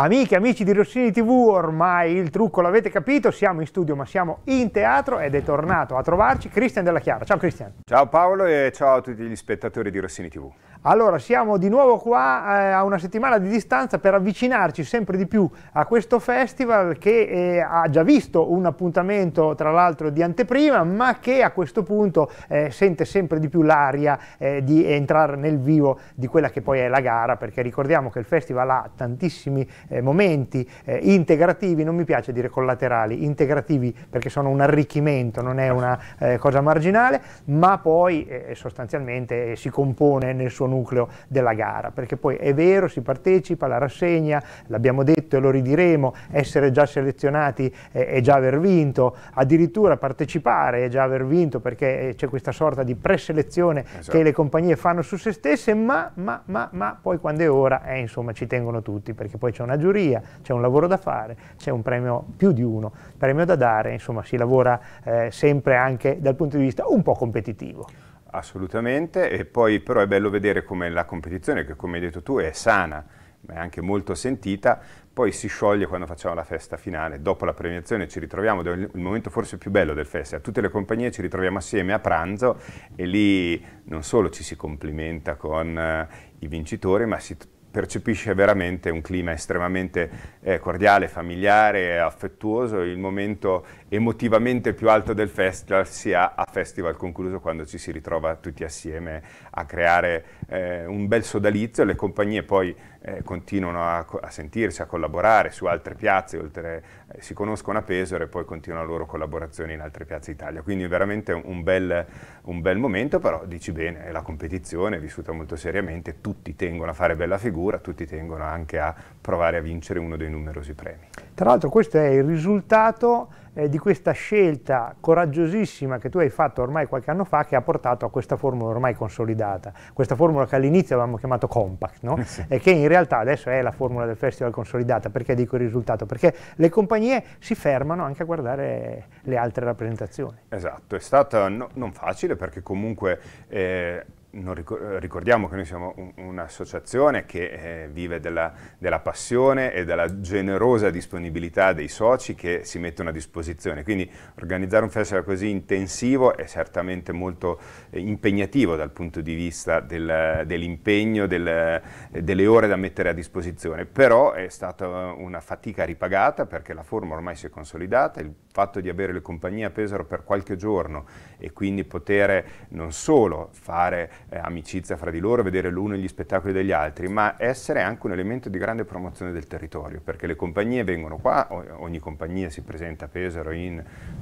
Amiche, e amici di Rossini TV, ormai il trucco l'avete capito, siamo in studio ma siamo in teatro ed è tornato a trovarci Cristian Della Chiara. Ciao Cristian. Ciao Paolo e ciao a tutti gli spettatori di Rossini TV. Allora, siamo di nuovo qua eh, a una settimana di distanza per avvicinarci sempre di più a questo festival che eh, ha già visto un appuntamento tra l'altro di anteprima, ma che a questo punto eh, sente sempre di più l'aria eh, di entrare nel vivo di quella che poi è la gara, perché ricordiamo che il festival ha tantissimi eh, momenti eh, integrativi, non mi piace dire collaterali, integrativi perché sono un arricchimento, non è una cosa marginale, ma poi sostanzialmente si compone nel suo nucleo della gara, perché poi è vero, si partecipa, alla rassegna, l'abbiamo detto e lo ridiremo, essere già selezionati eh, è già aver vinto, addirittura partecipare è già aver vinto perché eh, c'è questa sorta di preselezione esatto. che le compagnie fanno su se stesse, ma, ma, ma, ma poi quando è ora, eh, insomma, ci tengono tutti, perché poi c'è una giuria, c'è un lavoro da fare, c'è un premio più di uno, premio da dare, insomma, si lavora eh, sempre anche dal punto di vista un po' competitivo. Assolutamente, e poi però è bello vedere come la competizione, che come hai detto tu è sana, ma è anche molto sentita, poi si scioglie quando facciamo la festa finale, dopo la premiazione ci ritroviamo, il momento forse più bello del festival, tutte le compagnie ci ritroviamo assieme a pranzo e lì non solo ci si complimenta con eh, i vincitori, ma si percepisce veramente un clima estremamente eh, cordiale, familiare, affettuoso, il momento emotivamente più alto del festival si ha a festival concluso quando ci si ritrova tutti assieme a creare eh, un bel sodalizio, le compagnie poi eh, continuano a, a, sentirsi, a collaborare su altre piazze, oltre, eh, si conoscono a Pesaro e poi continuano la loro collaborazione in altre piazze d'Italia, quindi veramente un bel, un bel momento, però dici bene, è la competizione è vissuta molto seriamente, tutti tengono a fare bella figura, figura, tutti tengono anche a provare a vincere uno dei numerosi premi. Tra l'altro questo è il risultato eh, di questa scelta coraggiosissima che tu hai fatto ormai qualche anno fa che ha portato a questa formula ormai consolidata, questa formula che all'inizio avevamo chiamato compact no? sì. e che in realtà adesso è la formula del festival consolidata, perché dico il risultato? Perché le compagnie si fermano anche a guardare le altre rappresentazioni. Esatto, è stata no, non facile perché comunque... Eh, ricordiamo che noi siamo un'associazione che eh, vive della, della, passione e della generosa disponibilità dei soci che si mettono a disposizione, quindi organizzare un festival così intensivo è certamente molto eh, impegnativo dal punto di vista del, dell'impegno, del, delle ore da mettere a disposizione, però è stata una fatica ripagata perché la forma ormai si è consolidata, il fatto di avere le compagnie a Pesaro per qualche giorno e quindi poter non solo fare eh, amicizia fra di loro, vedere l'uno gli spettacoli degli altri, ma essere anche un elemento di grande promozione del territorio, perché le compagnie vengono qua, ogni compagnia si presenta a Pesaro in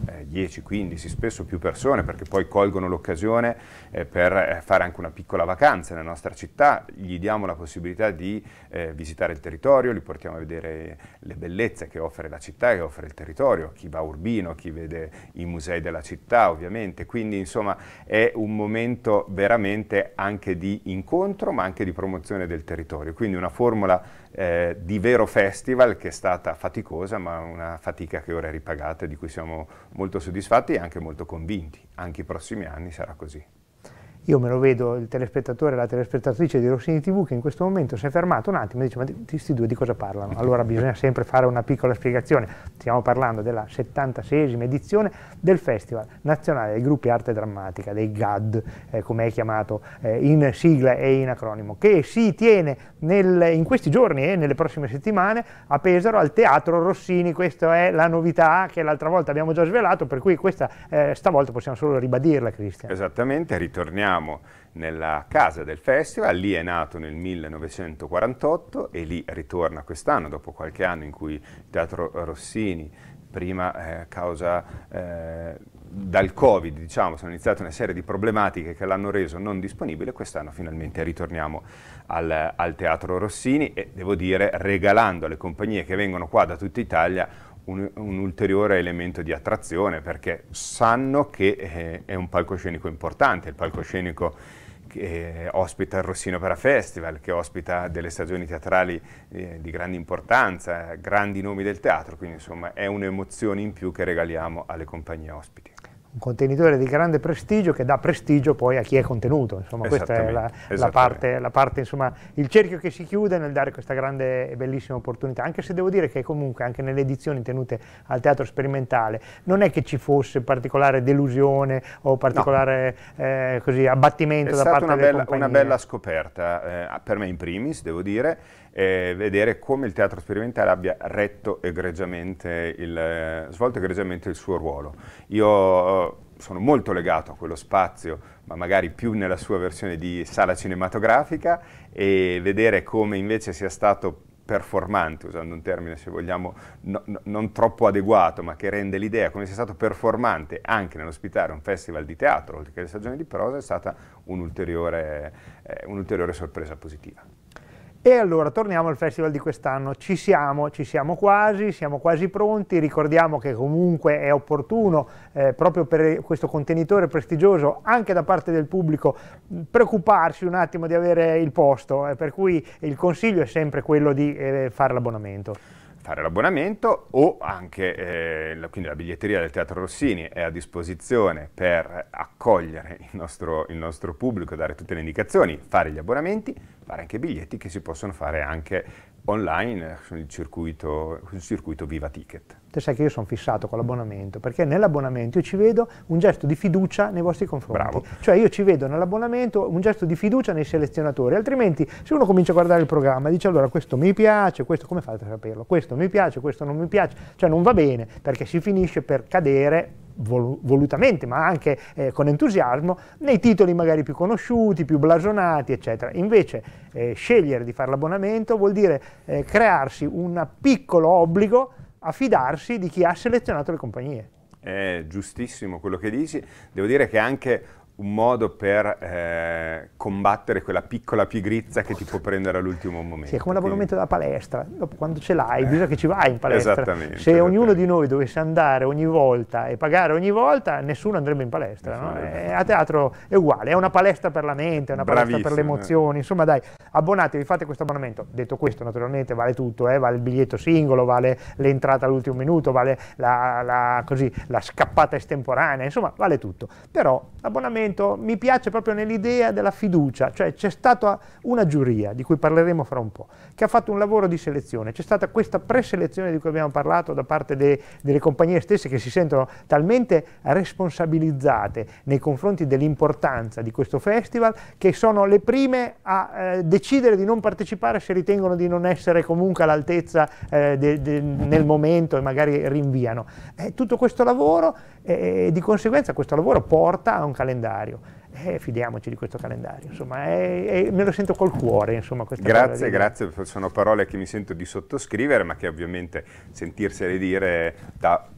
eh, 10, 15, spesso più persone, perché poi colgono l'occasione eh, per eh, fare anche una piccola vacanza nella nostra città, gli diamo la possibilità di eh, visitare il territorio, li portiamo a vedere le bellezze che offre la città, e offre il territorio, chi va a urbino, chi vede i musei della città ovviamente, quindi insomma è un momento veramente sicuramente anche di incontro ma anche di promozione del territorio, quindi una formula eh, di vero festival che è stata faticosa ma una fatica che ora è ripagata e di cui siamo molto soddisfatti e anche molto convinti, anche i prossimi anni sarà così. Io me lo vedo, il telespettatore e la telespettatrice di Rossini TV, che in questo momento si è fermato un attimo e dice, ma questi due di cosa parlano? Allora bisogna sempre fare una piccola spiegazione. Stiamo parlando della 76esima edizione del Festival Nazionale dei Gruppi Arte Drammatica, dei GAD, eh, come è chiamato eh, in sigla e in acronimo, che si tiene nel, in questi giorni e nelle prossime settimane a Pesaro al Teatro Rossini. Questa è la novità che l'altra volta abbiamo già svelato, per cui questa eh, stavolta possiamo solo ribadirla, Cristian. Esattamente, ritorniamo troviamo nella casa del festival, lì è nato nel 1948 e lì ritorna quest'anno dopo qualche anno in cui il Teatro Rossini prima eh, causa eh, dal Covid, diciamo, sono iniziate una serie di problematiche che l'hanno reso non disponibile, quest'anno finalmente ritorniamo al, al Teatro Rossini e devo dire regalando alle compagnie che vengono qua da tutta Italia un, un, ulteriore elemento di attrazione perché sanno che eh, è un palcoscenico importante, il palcoscenico che eh, ospita il Rossino Para Festival, che ospita delle stagioni teatrali eh, di grande importanza, grandi nomi del teatro, quindi insomma è un'emozione in più che regaliamo alle compagnie ospiti un contenitore di grande prestigio che dà prestigio poi a chi è contenuto, insomma questa è la, la parte, la parte insomma, il cerchio che si chiude nel dare questa grande e bellissima opportunità, anche se devo dire che comunque anche nelle edizioni tenute al teatro sperimentale non è che ci fosse particolare delusione o particolare no. eh, così, abbattimento è da parte della compagnia. È stata una bella scoperta, eh, per me in primis devo dire, eh, vedere come il teatro sperimentale abbia retto egregiamente, il, eh, svolto egregiamente il suo ruolo. Io eh, sono molto legato a quello spazio, ma magari più nella sua versione di sala cinematografica e vedere come invece sia stato performante, usando un termine se vogliamo no, no, non troppo adeguato, ma che rende l'idea come sia stato performante anche nell'ospitare un festival di teatro, oltre che le stagioni di prosa, è stata un'ulteriore eh, un sorpresa positiva. E allora torniamo al festival di quest'anno, ci siamo, ci siamo quasi, siamo quasi pronti, ricordiamo che comunque è opportuno eh, proprio per questo contenitore prestigioso anche da parte del pubblico preoccuparsi un attimo di avere il posto, eh, per cui il consiglio è sempre quello di eh, fare l'abbonamento fare l'abbonamento o anche eh, quindi la biglietteria del Teatro Rossini è a disposizione per accogliere il nostro, il nostro pubblico, dare tutte le indicazioni, fare gli abbonamenti, fare anche biglietti che si possono fare anche online sul circuito, sul circuito Viva Ticket. Te sai che io sono fissato con l'abbonamento, perché nell'abbonamento io ci vedo un gesto di fiducia nei vostri confronti. Bravo. Cioè io ci vedo nell'abbonamento un gesto di fiducia nei selezionatori, altrimenti se uno comincia a guardare il programma e dice allora questo mi piace, questo come fate a saperlo? Questo mi piace, questo non mi piace, cioè non va bene perché si finisce per cadere vol volutamente, ma anche eh, con entusiasmo, nei titoli magari più conosciuti, più blasonati, eccetera. Invece eh, scegliere di fare l'abbonamento vuol dire eh, crearsi un piccolo obbligo a fidarsi di chi ha selezionato le compagnie. È giustissimo quello che dici, devo dire che anche un modo per eh, combattere quella piccola pigrizia che ti può prendere all'ultimo momento. Sì, è come l'abbonamento della palestra, dopo quando ce l'hai eh. bisogna che ci vai in palestra. Esattamente. Se esattamente. ognuno di noi dovesse andare ogni volta e pagare ogni volta, nessuno andrebbe in palestra. No? È, eh, a teatro è uguale, è una palestra per la mente, è una Bravissimo, palestra per le eh. emozioni, insomma dai, abbonatevi, fate questo abbonamento. Detto questo naturalmente vale tutto, eh, vale il biglietto singolo, vale l'entrata all'ultimo minuto, vale la, la, così, la scappata estemporanea, insomma vale tutto. Però abbonamento procedimento mi piace proprio nell'idea della fiducia, cioè c'è stata una giuria, di cui parleremo fra un po', che ha fatto un lavoro di selezione, c'è stata questa preselezione di cui abbiamo parlato da parte de, delle compagnie stesse che si sentono talmente responsabilizzate nei confronti dell'importanza di questo festival che sono le prime a eh, decidere di non partecipare se ritengono di non essere comunque all'altezza eh, de, de, nel momento e magari rinviano. Eh, tutto questo lavoro eh, e di conseguenza questo lavoro porta a un calendario calendario. Eh, fidiamoci di questo calendario, insomma, è, è, me lo sento col cuore. Insomma, grazie, grazie, sono parole che mi sento di sottoscrivere, ma che ovviamente sentirsele dire da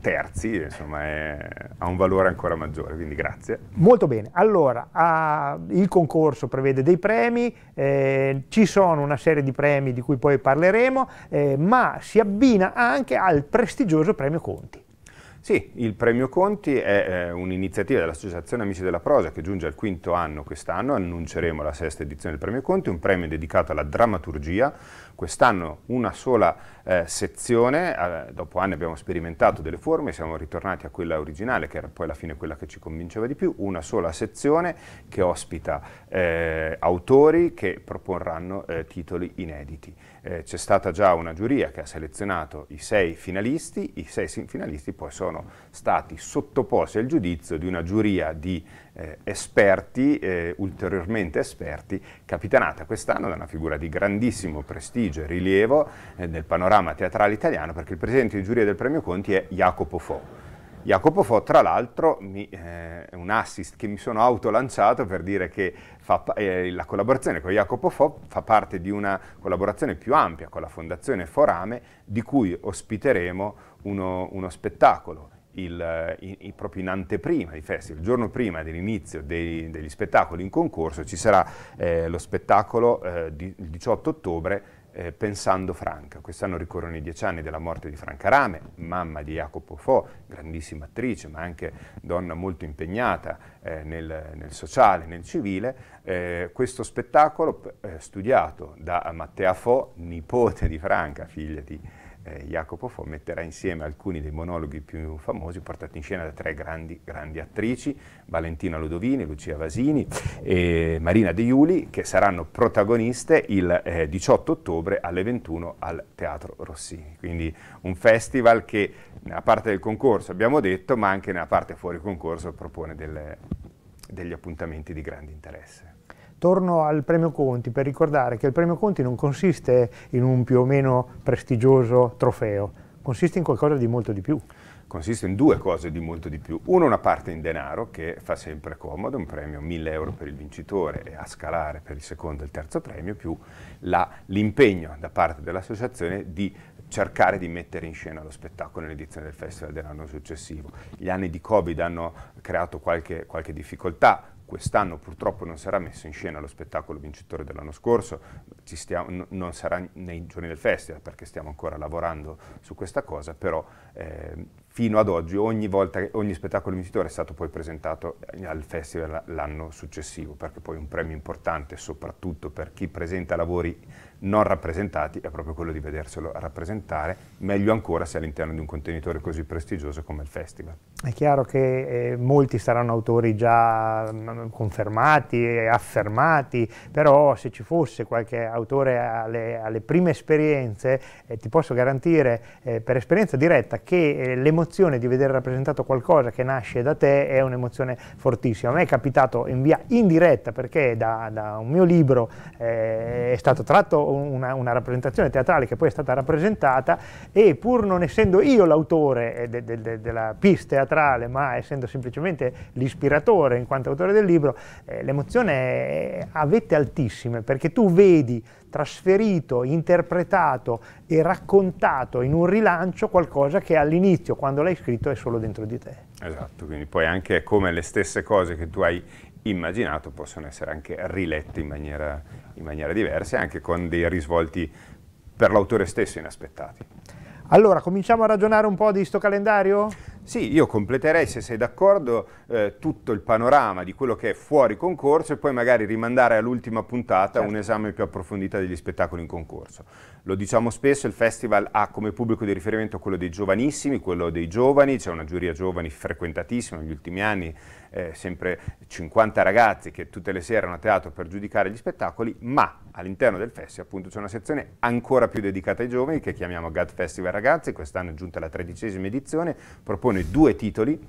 terzi insomma, è, ha un valore ancora maggiore, quindi grazie. Molto bene, allora a, il concorso prevede dei premi, eh, ci sono una serie di premi di cui poi parleremo, eh, ma si abbina anche al prestigioso premio Conti. Sì, il Premio Conti è eh, un'iniziativa dell'Associazione Amici della Prosa che giunge al quinto anno quest'anno, annunceremo la sesta edizione del Premio Conti, un premio dedicato alla drammaturgia, quest'anno una sola eh, sezione, eh, dopo anni abbiamo sperimentato delle forme, siamo ritornati a quella originale che era poi alla fine quella che ci convinceva di più, una sola sezione che ospita eh, autori che proporranno eh, titoli inediti eh, c'è stata già una giuria che ha selezionato i sei finalisti, i sei finalisti poi sono stati sottoposti al giudizio di una giuria di eh, esperti, eh, ulteriormente esperti, capitanata quest'anno da una figura di grandissimo prestigio e rilievo eh, nel panorama teatrale italiano perché il presidente di giuria del premio Conti è Jacopo Fo Jacopo Fo, tra l'altro, è eh, un assist che mi sono autolanciato per dire che fa, eh, la collaborazione con Jacopo Fo fa parte di una collaborazione più ampia con la Fondazione Forame, di cui ospiteremo uno, uno spettacolo il, in, in, proprio in anteprima di festival, il giorno prima dell'inizio degli spettacoli in concorso, ci sarà eh, lo spettacolo eh, di, il 18 ottobre eh, pensando Franca. Quest'anno ricorrono i dieci anni della morte di Franca Rame, mamma di Jacopo Fo, grandissima attrice, ma anche donna molto impegnata eh, nel, nel, sociale, nel civile. Eh, questo spettacolo eh, studiato da Mattea Fo, nipote di Franca, figlia di eh, Jacopo Fo metterà insieme alcuni dei monologhi più famosi portati in scena da tre grandi, grandi attrici, Valentina Ludovini, Lucia Vasini e Marina De Iuli, che saranno protagoniste il eh, 18 ottobre alle 21 al Teatro Rossini. Quindi un festival che nella parte del concorso abbiamo detto, ma anche nella parte fuori concorso propone delle, degli appuntamenti di grande interesse. Torno al premio Conti per ricordare che il premio Conti non consiste in un più o meno prestigioso trofeo, consiste in qualcosa di molto di più consiste in due cose di molto di più. Uno, una parte in denaro, che fa sempre comodo, un premio 1000 euro per il vincitore e a scalare per il secondo e il terzo premio, più l'impegno da parte dell'associazione di cercare di mettere in scena lo spettacolo nell'edizione del festival dell'anno successivo. Gli anni di Covid hanno creato qualche, qualche difficoltà, quest'anno purtroppo non sarà messo in scena lo spettacolo vincitore dell'anno scorso, stiamo, non sarà nei giorni del festival perché stiamo ancora lavorando su questa cosa, però eh, fino ad oggi ogni, volta, ogni spettacolo vincitore è stato poi presentato al festival l'anno successivo, perché poi è un premio importante soprattutto per chi presenta lavori non rappresentati è proprio quello di vederselo rappresentare, meglio ancora se all'interno di un contenitore così prestigioso come il festival. È chiaro che eh, molti saranno autori già mm, confermati e affermati, però se ci fosse qualche autore alle, alle prime esperienze, eh, ti posso garantire eh, per esperienza diretta che eh, l'emozione di vedere rappresentato qualcosa che nasce da te è un'emozione fortissima. A me è capitato in via indiretta perché da, da un mio libro eh, è stato tratto una, una, rappresentazione teatrale che poi è stata rappresentata e pur non essendo io l'autore eh, de, de, de, della piece teatrale, ma essendo semplicemente l'ispiratore in quanto autore del libro, eh, l'emozione è vette altissime perché tu vedi trasferito, interpretato e raccontato in un rilancio qualcosa che all'inizio, quando l'hai scritto, è solo dentro di te. Esatto, quindi poi anche come le stesse cose che tu hai immaginato possono essere anche rilette in maniera, in maniera diversa e anche con dei risvolti per l'autore stesso inaspettati. Allora, cominciamo a ragionare un po' di sto calendario? Sì, io completerei, se sei d'accordo, eh, tutto il panorama di quello che è fuori concorso e poi magari rimandare all'ultima puntata certo. un esame più approfondito degli spettacoli in concorso. Lo diciamo spesso, il festival ha come pubblico di riferimento quello dei giovanissimi, quello dei giovani, c'è una giuria giovani frequentatissima negli ultimi anni, eh, sempre 50 ragazzi che tutte le sere erano a teatro per giudicare gli spettacoli, ma all'interno del festival appunto c'è una sezione ancora più dedicata ai giovani che chiamiamo GAD Festival Ragazzi, quest'anno è giunta la tredicesima edizione, propone propone due titoli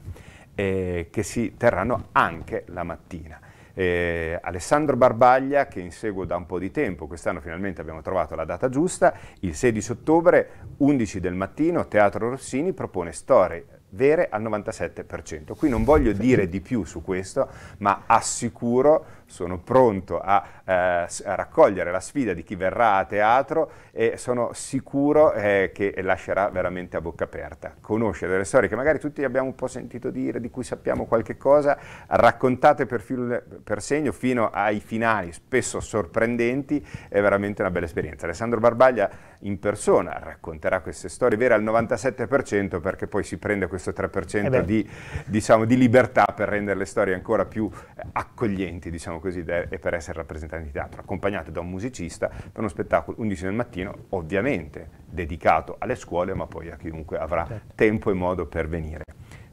eh, che si terranno anche la mattina. Eh, Alessandro Barbaglia che inseguo da un po' di tempo, quest'anno finalmente abbiamo trovato la data giusta, il 16 ottobre 11 del mattino Teatro Rossini propone storie vere al 97%. Qui non voglio dire di più su questo, ma assicuro sono pronto a, eh, a, raccogliere la sfida di chi verrà a teatro e sono sicuro eh, che lascerà veramente a bocca aperta. Conosce delle storie che magari tutti abbiamo un po' sentito dire, di cui sappiamo qualche cosa, raccontate per, filo, per segno fino ai finali, spesso sorprendenti, è veramente una bella esperienza. Alessandro Barbaglia in persona racconterà queste storie vere al 97% perché poi si prende questo 3% eh di, diciamo, di libertà per rendere le storie ancora più eh, accoglienti, diciamo così, e per essere rappresentanti di teatro, accompagnate da un musicista per uno spettacolo 11 del mattino, ovviamente dedicato alle scuole, ma poi a chiunque avrà certo. tempo e modo per venire.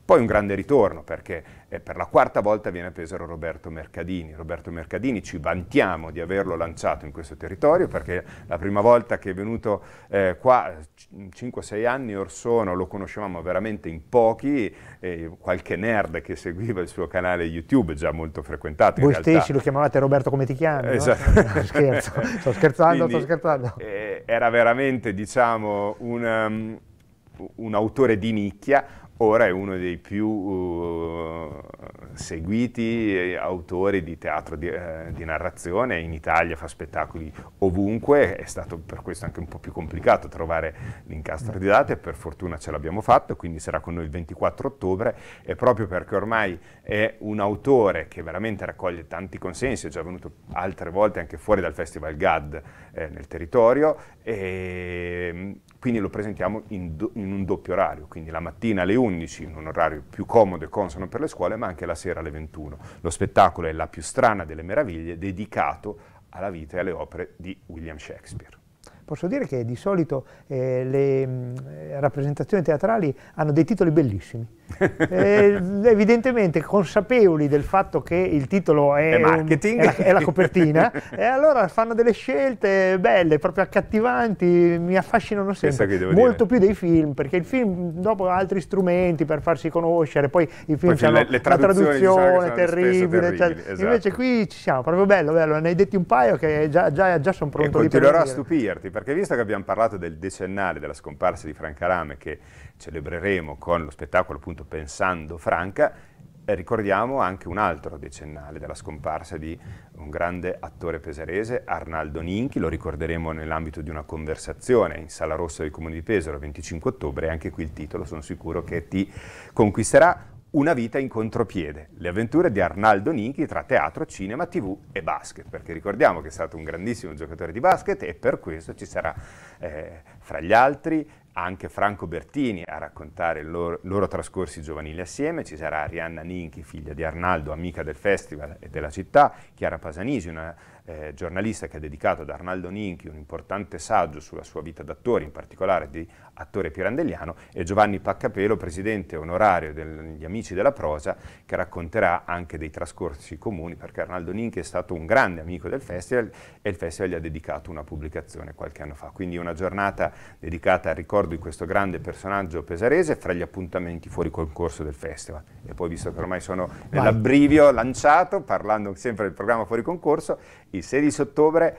Poi un grande ritorno perché e per la quarta volta viene a Pesaro Roberto Mercadini. Roberto Mercadini ci vantiamo di averlo lanciato in questo territorio perché la prima volta che è venuto eh, qua, 5-6 anni or sono, lo conoscevamo veramente in pochi, eh, qualche nerd che seguiva il suo canale YouTube, già molto frequentato. Voi stessi lo chiamavate Roberto come ti chiami? Esatto. No? Scherzo, sto scherzando, Quindi, sto scherzando. Eh, era veramente diciamo un, um, un autore di nicchia, ora è uno dei più uh, seguiti eh, autori di teatro di, uh, di, narrazione, in Italia fa spettacoli ovunque, è stato per questo anche un po' più complicato trovare l'incastro di date, per fortuna ce l'abbiamo fatto, quindi sarà con noi il 24 ottobre e proprio perché ormai è un autore che veramente raccoglie tanti consensi, è già venuto altre volte anche fuori dal Festival GAD, eh, nel territorio e mm, quindi lo presentiamo in, do, in, un doppio orario, quindi la mattina alle 11 in un orario più comodo e consono per le scuole, ma anche la sera alle 21. Lo spettacolo è La più strana delle meraviglie, dedicato alla vita e alle opere di William Shakespeare posso dire che di solito eh, le mh, mm, eh, rappresentazioni teatrali hanno dei titoli bellissimi. eh, evidentemente consapevoli del fatto che il titolo è, è marketing. Un, è, la, è, la, copertina, e allora fanno delle scelte belle, proprio accattivanti, mi affascinano sempre, molto dire. più dei film, perché il film dopo ha altri strumenti per farsi conoscere, poi i film poi le, le la diciamo, traduzione terribile, terribili, esatto. invece qui ci siamo, proprio bello, bello, ne hai detti un paio che già, già, già sono pronto. E continuerò a stupirti, perché visto che abbiamo parlato del decennale della scomparsa di Franca Rame, che celebreremo con lo spettacolo appunto appunto pensando Franca, eh, ricordiamo anche un altro decennale della scomparsa di un grande attore pesarese, Arnaldo Ninchi, lo ricorderemo nell'ambito di una conversazione in Sala Rossa del Comune di Pesaro, 25 ottobre, anche qui il titolo sono sicuro che ti conquisterà. Una vita in contropiede, le avventure di Arnaldo Ninchi tra teatro, cinema, tv e basket, perché ricordiamo che è stato un grandissimo giocatore di basket e per questo ci sarà eh, fra gli altri anche Franco Bertini a raccontare i loro, loro, trascorsi giovanili assieme, ci sarà Arianna Ninchi, figlia di Arnaldo, amica del festival e della città, Chiara Pasanisi, una eh, giornalista che ha dedicato ad Arnaldo Ninchi un importante saggio sulla sua vita d'attore, in particolare di attore pirandelliano, e Giovanni Paccapelo, presidente onorario degli Amici della Prosa, che racconterà anche dei trascorsi comuni, perché Arnaldo Ninchi è stato un grande amico del festival e il festival gli ha dedicato una pubblicazione qualche anno fa. Quindi una giornata dedicata al ricordo di questo grande personaggio pesarese fra gli appuntamenti fuori concorso del festival. E poi, visto che ormai sono nell'abbrivio lanciato, parlando sempre del programma fuori concorso, il 16 ottobre,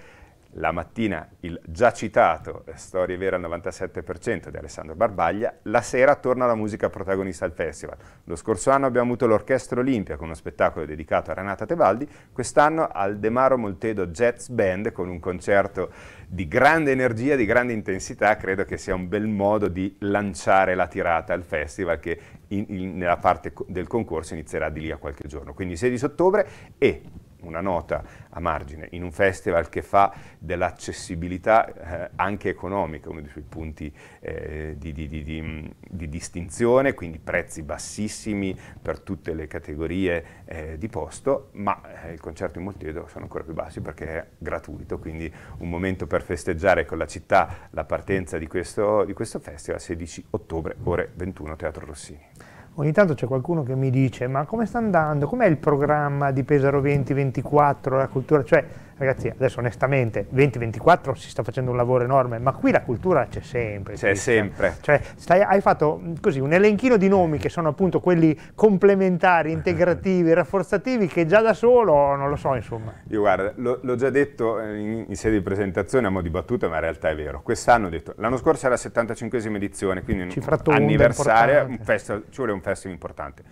la mattina il già citato eh, Storie Vere al 97% di Alessandro Barbaglia, la sera torna la musica protagonista al festival. Lo scorso anno abbiamo avuto l'Orchestra Olimpia con uno spettacolo dedicato a Renata Tebaldi, quest'anno al Demaro Moltedo Jazz Band con un concerto di grande energia, di grande intensità, credo che sia un bel modo di lanciare la tirata al festival che in, in, nella parte del concorso inizierà di lì a qualche giorno, quindi 16 ottobre e una nota a margine, in un festival che fa dell'accessibilità eh, anche economica uno dei suoi punti eh, di, di, di, di, mm, distinzione, quindi prezzi bassissimi per tutte le categorie eh, di posto, ma eh, il concerto in multiedo sono ancora più bassi perché è gratuito, quindi un momento per festeggiare con la città la partenza di questo, questo festival, 16 ottobre, ore 21, Teatro Rossini ogni tanto c'è qualcuno che mi dice ma come sta andando, com'è il programma di Pesaro 2024, la cultura, cioè ragazzi adesso onestamente 2024 si sta facendo un lavoro enorme ma qui la cultura c'è sempre c'è sempre cioè stai, hai fatto mm, così un elenchino di nomi che sono appunto quelli complementari integrativi rafforzativi che già da solo non lo so insomma io guarda l'ho già detto eh, in, in, sede di presentazione a mo' di battuta ma in realtà è vero quest'anno ho detto l'anno scorso era la 75esima edizione quindi un anniversario un festival, ci vuole un festival importante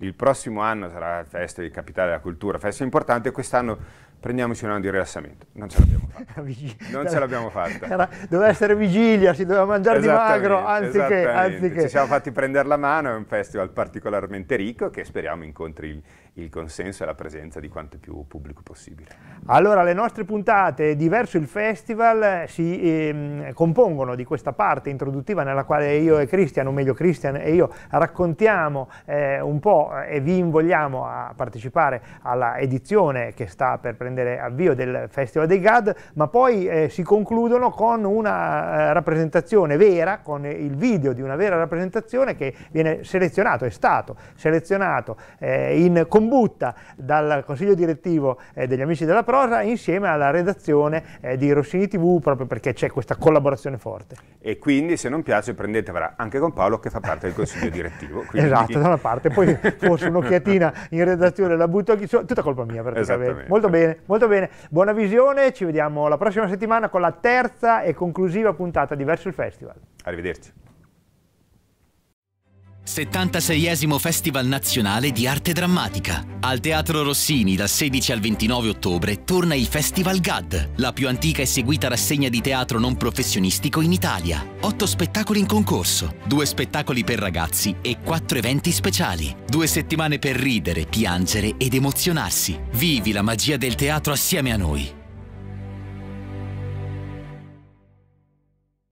il prossimo anno sarà la festa di capitale della cultura, festa importante, quest'anno prendiamoci un anno di rilassamento. Non ce l'abbiamo fatta. non ce l'abbiamo fatta. Era, doveva essere vigilia, si doveva mangiare di magro anziché, anziché. Ci siamo fatti prendere la mano, è un festival particolarmente ricco che speriamo incontri il, il consenso e la presenza di quanto più pubblico possibile. Allora le nostre puntate Diverso il Festival eh, si ehm, compongono di questa parte introduttiva nella quale io e Cristian, o meglio Cristian e io, raccontiamo eh, un po' eh, e vi invogliamo a partecipare alla edizione che sta per prendere avvio del Festival dei GAD, ma poi eh, si concludono con una eh, rappresentazione vera, con il video di una vera rappresentazione che viene selezionato, è stato selezionato eh, in commissione combutta dal consiglio direttivo eh, degli Amici della Prosa insieme alla redazione eh, di Rossini TV proprio perché c'è questa collaborazione forte. E quindi se non piace prendetevela anche con Paolo che fa parte del consiglio direttivo. Quindi... Esatto, da una parte, poi forse un'occhiatina in redazione la butto anche tutta colpa mia praticamente. Molto bene, molto bene. Buona visione, ci vediamo la prossima settimana con la terza e conclusiva puntata di Verso il Festival. Arrivederci. 76 Festival Nazionale di Arte Drammatica. Al Teatro Rossini dal 16 al 29 ottobre torna il Festival GAD, la più antica e seguita rassegna di teatro non professionistico in Italia. Otto spettacoli in concorso, due spettacoli per ragazzi e quattro eventi speciali. Due settimane per ridere, piangere ed emozionarsi. Vivi la magia del teatro assieme a noi.